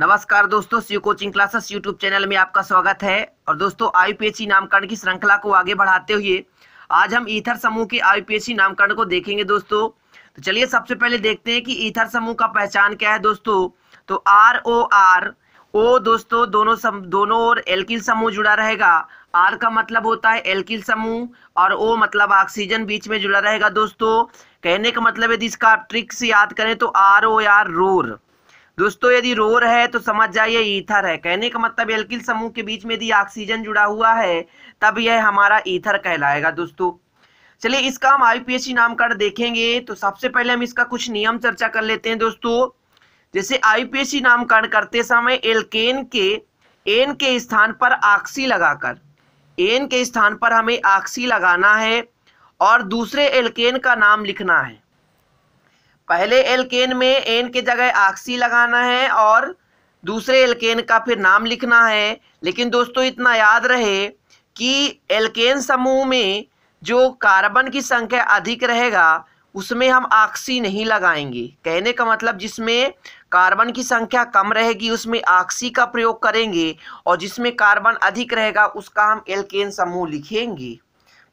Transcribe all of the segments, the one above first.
नमस्कार दोस्तों C coaching classes YouTube channel में आपका स्वागत है और दोस्तों आईपीएससी नामकरण की श्रृंखला को आगे बढ़ाते हुए आज हम ईथर समूह के आईपीएससी नामकरण को देखेंगे दोस्तों तो चलिए सबसे पहले देखते हैं कि ईथर समूह का पहचान क्या है दोस्तों तो आर ओ आर ओ दोस्तों दोनों सम, दोनों और एल्किल समूह जुड़ा रहेगा आर का मतलब होता है एल्किल समूह और ओ मतलब ऑक्सीजन बीच में जुड़ा रहेगा दोस्तों कहने का मतलब यदि इसका ट्रिक्स याद करें तो आर ओ आर रोर दोस्तों यदि रोर है तो समझ जाइए ईथर है कहने का मतलब एल्किल समूह के बीच में यदि ऑक्सीजन जुड़ा हुआ है तब यह हमारा ईथर कहलाएगा दोस्तों चलिए इसका हम आईपीएससी नामकरण देखेंगे तो सबसे पहले हम इसका कुछ नियम चर्चा कर लेते हैं दोस्तों जैसे आईपीएससी नामकरण करते समय एल्केन के एन के स्थान पर आक्सी लगाकर एन के स्थान पर हमें आक्सी लगाना है और दूसरे एल्केन का नाम लिखना है पहले एल्केन में एन के जगह आक्सी लगाना है और दूसरे एल्केन का फिर नाम लिखना है लेकिन दोस्तों इतना याद रहे कि एल्केन समूह में जो कार्बन की संख्या अधिक रहेगा उसमें हम आक्सी नहीं लगाएंगे कहने का मतलब जिसमें कार्बन की संख्या कम रहेगी उसमें आक्सी का प्रयोग करेंगे और जिसमें कार्बन अधिक रहेगा उसका हम एल्केन समूह लिखेंगे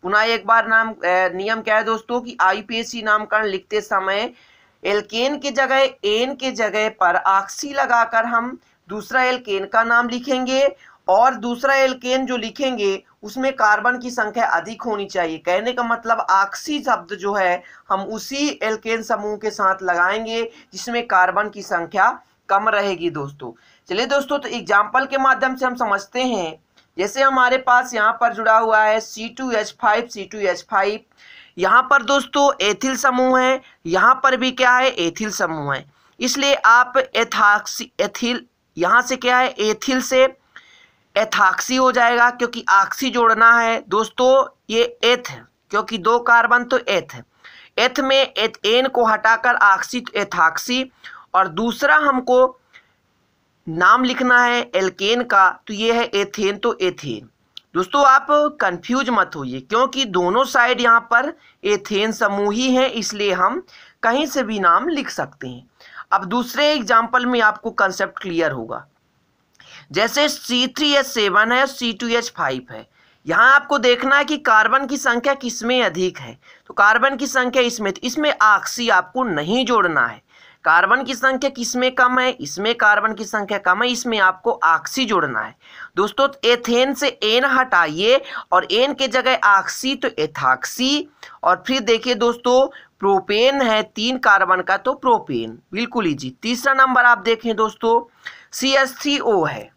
पुनः एक बार नाम नियम क्या है दोस्तों कि आईपीएसी नामकरण लिखते समय एल्केन के जगह एन के जगह पर आक्सी लगाकर हम दूसरा एल्केन का नाम लिखेंगे और दूसरा एल्केन जो लिखेंगे उसमें कार्बन की संख्या अधिक होनी चाहिए कहने का मतलब आक्सी शब्द जो है हम उसी एल्केन समूह के साथ लगाएंगे जिसमें कार्बन की संख्या कम रहेगी दोस्तों चलिए दोस्तों तो एग्जाम्पल के माध्यम से हम समझते हैं जैसे हमारे पास यहाँ पर जुड़ा हुआ है C two H five C two H five यहाँ पर दोस्तों एथिल समूह है यहाँ पर भी क्या है एथिल समूह है इसलिए आप एथाक्सी एथिल यहाँ से क्या है एथिल से एथाक्सी हो जाएगा क्योंकि आक्सी जोड़ना है दोस्तों ये एथ क्योंकि दो कार्बन तो एथ एथ में एथ एन को हटाकर आक्सी तो एथाक्सी और दूसरा हमको नाम लिखना है एल्केन का तो ये है एथेन तो एथेन दोस्तों आप कंफ्यूज मत होइए क्योंकि दोनों साइड यहाँ पर एथेन समूह ही हैं इसलिए हम कहीं से भी नाम लिख सकते हैं अब दूसरे एग्जाम्पल में आपको कंसेप्ट क्लियर होगा जैसे सी थ्री एच सेवन है और सी टू एच फाइव है यहाँ आपको देखना है कि कार्बन की संख्या किसमें अधिक है तो कार्बन की संख्या इसमें इसमें आक्सी आपको नहीं जोड़ना है कार्बन की संख्या किसमें कम है इसमें कार्बन की संख्या कम है इसमें आपको आक्सी जोड़ना है दोस्तों तो एथेन से एन हटाइए और एन के जगह आक्सी तो एथाक्सी और फिर देखिए दोस्तों प्रोपेन है तीन कार्बन का तो प्रोपेन बिल्कुल ही जी तीसरा नंबर आप देखें दोस्तों सी एस थ्री ओ है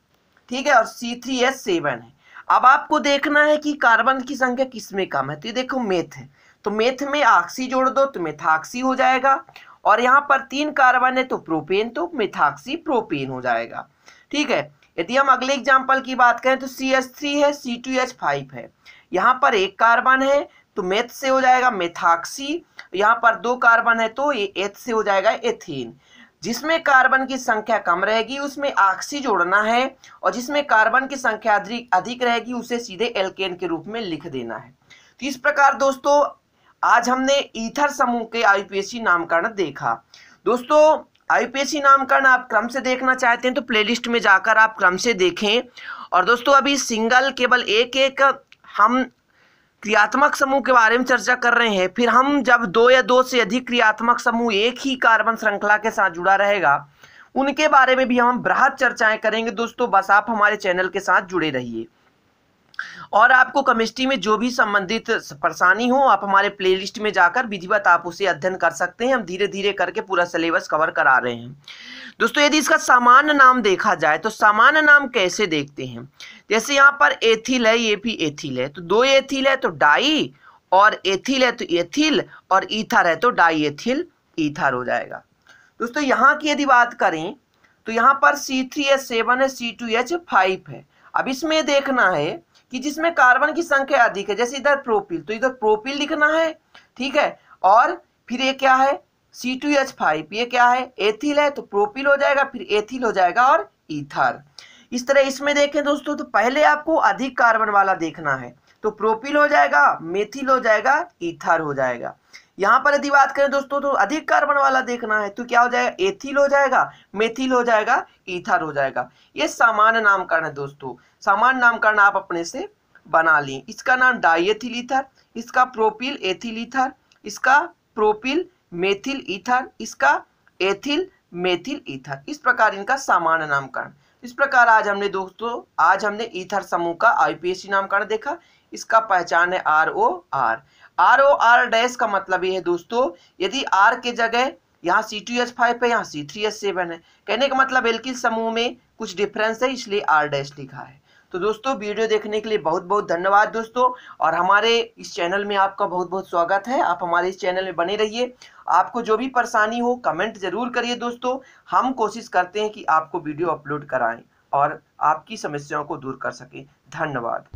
ठीक है और सी थ्री एस सेवन है अब आपको देखना है कि कार्बन की संख्या किसमें कम है तो ये देखो मेथ है तो मेथ में आक्सी जोड़ दो तो मेथाक्सी हो जाएगा और यहाँ पर तीन कार्बन है तो प्रोपेन तो मिथाक्सी प्रोपेन हो जाएगा ठीक है यदि हम अगले एग्जाम्पल की बात करें तो सी एच थ्री है सी टू एच फाइव है यहाँ पर एक कार्बन है तो मेथ से हो जाएगा मेथाक्सी यहाँ पर दो कार्बन है तो ये एथ से हो जाएगा एथीन जिसमें कार्बन की संख्या कम रहेगी उसमें ऑक्सी जोड़ना है और जिसमें कार्बन की संख्या अधिक रहेगी उसे सीधे एल्केन के रूप में लिख देना है तो इस प्रकार दोस्तों आज हमने ईथर समूह के आईपीएससी नामकरण देखा दोस्तों आईपीएससी नामकरण आप क्रम से देखना चाहते हैं तो प्लेलिस्ट में जाकर आप क्रम से देखें और दोस्तों अभी सिंगल केवल एक एक हम क्रियात्मक समूह के बारे में चर्चा कर रहे हैं फिर हम जब दो या दो से अधिक क्रियात्मक समूह एक ही कार्बन श्रृंखला के साथ जुड़ा रहेगा उनके बारे में भी हम बृहद चर्चाएं करेंगे दोस्तों बस आप हमारे चैनल के साथ जुड़े रहिए और आपको केमिस्ट्री में जो भी संबंधित परेशानी हो आप हमारे प्लेलिस्ट में जाकर विधिवत आप उसे अध्ययन कर सकते हैं हम धीरे धीरे करके पूरा सिलेबस कवर करा रहे हैं दोस्तों यदि इसका सामान्य नाम देखा जाए तो सामान्य नाम कैसे देखते हैं जैसे यहाँ पर एथिल है ये भी एथिल है तो दो एथिल है तो डाई और एथिल है तो एथिल और ईथर है तो डाई एथिल ईथर हो जाएगा दोस्तों यहाँ की यदि बात करें तो यहाँ पर सी थ्री एच सेवन है सी टू एच फाइव है अब इसमें देखना है कि जिसमें कार्बन की संख्या अधिक है जैसे इधर प्रोपिल तो इधर प्रोपिल लिखना है ठीक है और फिर ये क्या है सी टू एच फाइव ये क्या है एथिल है तो प्रोपिल हो जाएगा फिर एथिल हो जाएगा और ईथर इस तरह इसमें देखें दोस्तों तो पहले आपको अधिक कार्बन वाला देखना है तो प्रोपिल हो जाएगा मेथिल हो जाएगा ईथर हो जाएगा यहां पर यदि बात करें दोस्तों तो अधिक कार्बन वाला देखना है तो क्या हो जाएगा एथिल हो जाएगा मेथिल हो जाएगा ईथर हो जाएगा ये सामान्य नामकरण है दोस्तों सामान्य नामकरण आप अपने से बना लें इसका नाम डाइएथिल ईथर इसका प्रोपिल एथिल ईथर इसका प्रोपिल मेथिल ईथर इसका एथिल मेथिल ईथर इस प्रकार इनका सामान्य नामकरण इस प्रकार आज हमने दोस्तों आज हमने ईथर समूह का आईपीएसी नामकरण देखा इसका पहचान है R O R R O R dash का मतलब ये है दोस्तों यदि आर के जगह यहाँ सी टू एस फाइव है यहाँ सी थ्री एस सेवन है कहने का मतलब एल्किल समूह में कुछ डिफरेंस है इसलिए आर डैश लिखा है तो दोस्तों वीडियो देखने के लिए बहुत बहुत धन्यवाद दोस्तों और हमारे इस चैनल में आपका बहुत बहुत स्वागत है आप हमारे इस चैनल में बने रहिए आपको जो भी परेशानी हो कमेंट जरूर करिए दोस्तों हम कोशिश करते हैं कि आपको वीडियो अपलोड कराएं और आपकी समस्याओं को दूर कर सकें धन्यवाद